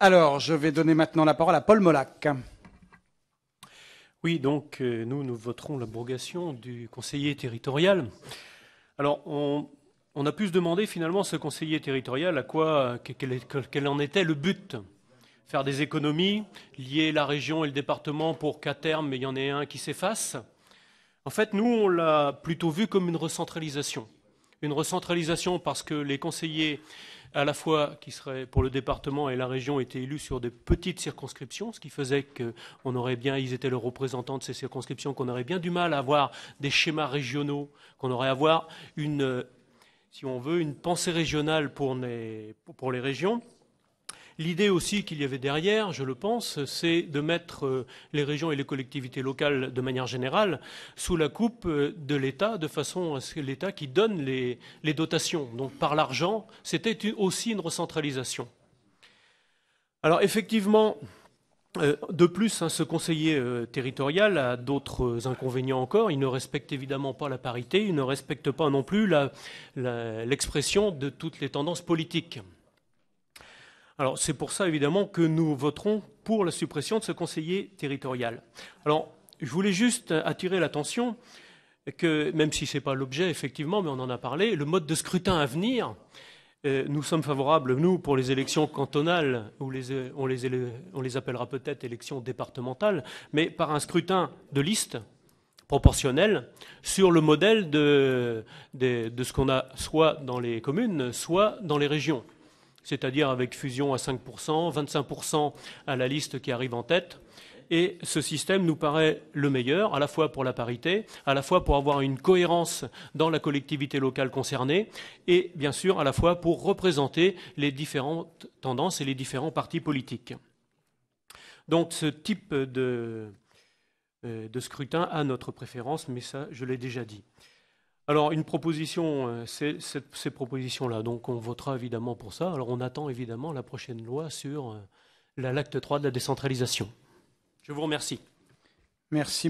Alors, je vais donner maintenant la parole à Paul Molac. Oui, donc euh, nous, nous voterons l'abrogation du conseiller territorial. Alors, on, a pu se demander finalement ce conseiller territorial à quoi, quel, en était le but Faire des économies, lier la région et le département pour qu'à terme, il y en ait un qui s'efface En fait, nous, on l'a plutôt vu comme une recentralisation. Une recentralisation parce que les conseillers à la fois qui serait pour le département et la région étaient élus sur des petites circonscriptions, ce qui faisait qu'on aurait bien, ils étaient le représentant de ces circonscriptions, qu'on aurait bien du mal à avoir des schémas régionaux, qu'on aurait à avoir une, euh, si on veut, une pensée régionale pour les régions. L'idée aussi qu'il y avait derrière, je le pense, c'est de mettre euh, les régions et les collectivités locales de manière générale sous la coupe euh, de l'État, de façon à ce que l'État qui donne les, les dotations. Donc par l'argent, c'était aussi une recentralisation. Alors effectivement, euh, de plus, hein, ce conseiller territorial a d'autres inconvénients encore. Il ne respecte évidemment pas la parité, il ne respecte pas non plus l'expression de toutes les tendances politiques. Alors c'est pour ça évidemment que nous voterons pour la suppression de ce conseiller territorial. Alors je voulais juste attirer l'attention que, même si ce n'est pas l'objet effectivement, mais on en a parlé, le mode de scrutin à venir, euh, nous sommes favorables, nous, pour les élections cantonales, ou euh, on, les, appellera peut-être élections départementales, mais par un scrutin de liste, proportionnel sur le modèle de ce qu'on a soit dans les communes, soit dans les régions c'est-à-dire avec fusion à 5%, 25% à la liste qui arrive en tête. Et ce système nous paraît le meilleur, à la fois pour la parité, à la fois pour avoir une cohérence dans la collectivité locale concernée, et bien sûr à la fois pour représenter les différentes tendances et les différents partis politiques. Donc ce type de, euh, scrutin a notre préférence, mais ça je l'ai déjà dit. Alors, une proposition, euh, c'est ces propositions-là. Donc, on votera évidemment pour ça. Alors, on attend évidemment la prochaine loi sur euh, la l'acte 3 de la décentralisation. Je vous remercie. Merci.